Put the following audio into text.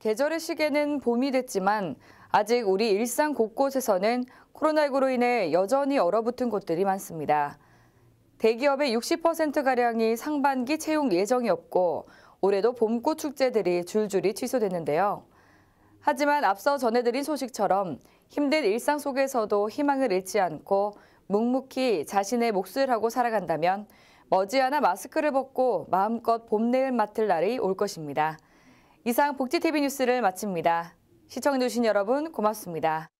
계절의 시계는 봄이 됐지만 아직 우리 일상 곳곳에서는 코로나19로 인해 여전히 얼어붙은 곳들이 많습니다. 대기업의 60%가량이 상반기 채용 예정이 었고 올해도 봄꽃 축제들이 줄줄이 취소됐는데요. 하지만 앞서 전해드린 소식처럼 힘든 일상 속에서도 희망을 잃지 않고 묵묵히 자신의 몫을 하고 살아간다면 머지않아 마스크를 벗고 마음껏 봄내을 맡을 날이 올 것입니다. 이상 복지TV 뉴스를 마칩니다. 시청해주신 여러분 고맙습니다.